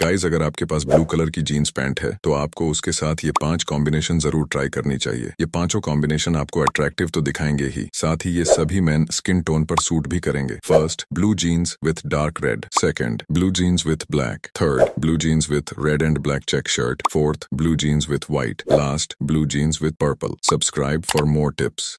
guys अगर आपके पास ब्लू कलर की जीन्स पैंट है तो आपको उसके साथ ये पांच कॉम्बिनेशन जरूर ट्राई करनी चाहिए ये पांचों कॉम्बिनेशन आपको अट्रैक्टिव तो दिखाएंगे ही साथ ही ये सभी मैन स्किन टोन पर सूट भी करेंगे first blue jeans with dark red second blue jeans with black third blue jeans with red and black check shirt fourth blue jeans with white last blue jeans with purple subscribe for more tips